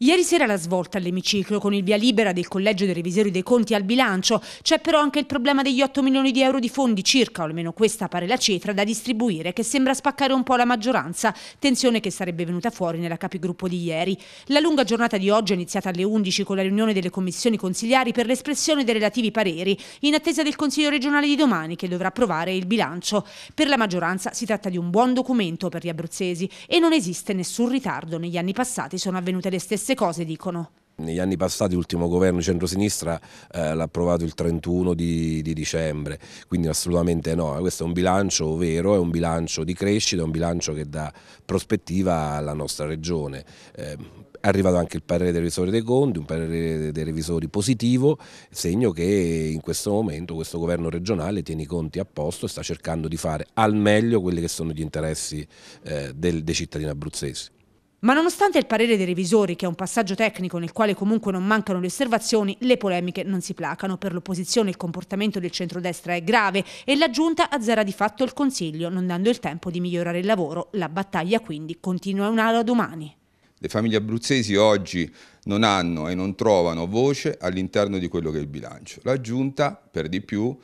Ieri sera la svolta all'emiciclo con il via libera del Collegio dei Revisori dei Conti al bilancio. C'è però anche il problema degli 8 milioni di euro di fondi circa, o almeno questa pare la cifra, da distribuire, che sembra spaccare un po' la maggioranza, tensione che sarebbe venuta fuori nella capigruppo di ieri. La lunga giornata di oggi è iniziata alle 11 con la riunione delle commissioni consigliari per l'espressione dei relativi pareri, in attesa del Consiglio regionale di domani che dovrà approvare il bilancio. Per la maggioranza si tratta di un buon documento per gli abruzzesi e non esiste nessun ritardo. Negli anni passati sono avvenute le stesse stesse cose dicono. Negli anni passati l'ultimo governo centrosinistra eh, l'ha approvato il 31 di, di, dicembre, quindi assolutamente no, questo è un bilancio vero, è un bilancio di crescita, è un bilancio che dà prospettiva alla nostra regione. Eh, è arrivato anche il parere del revisore dei conti, un parere dei revisori positivo, segno che in questo momento questo governo regionale tiene i conti a posto e sta cercando di fare al meglio quelli che sono gli interessi eh, del, dei cittadini abruzzesi. Ma nonostante il parere dei revisori, che è un passaggio tecnico nel quale comunque non mancano le osservazioni, le polemiche non si placano. Per l'opposizione il comportamento del centrodestra è grave e la Giunta azzera di fatto il Consiglio, non dando il tempo di migliorare il lavoro. La battaglia quindi continua un'ala domani. Le famiglie abruzzesi oggi non hanno e non trovano voce all'interno di quello che è il bilancio. La Giunta, per di più,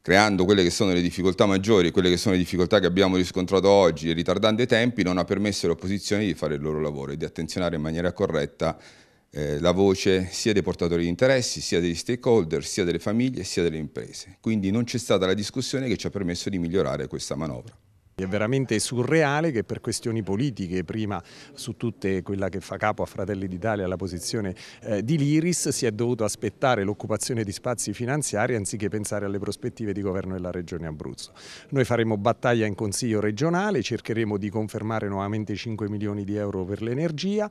creando quelle che sono le difficoltà maggiori, quelle che sono le difficoltà che abbiamo riscontrato oggi e ritardando i tempi, non ha permesso alle opposizioni di fare il loro lavoro e di attenzionare in maniera corretta eh, la voce sia dei portatori di interessi, sia degli stakeholder, sia delle famiglie, sia delle imprese. Quindi non c'è stata la discussione che ci ha permesso di migliorare questa manovra. È veramente surreale che per questioni politiche, prima su tutte quella che fa capo a Fratelli d'Italia la posizione eh, di Liris, si è dovuto aspettare l'occupazione di spazi finanziari anziché pensare alle prospettive di governo della Regione Abruzzo. Noi faremo battaglia in Consiglio regionale, cercheremo di confermare nuovamente 5 milioni di euro per l'energia,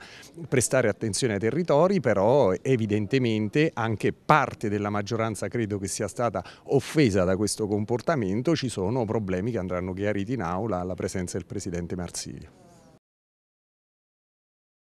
prestare attenzione ai territori, però evidentemente anche parte della maggioranza credo che sia stata offesa da questo comportamento, ci sono problemi che andranno chiariti in aula aula alla presenza del Presidente Marsilio.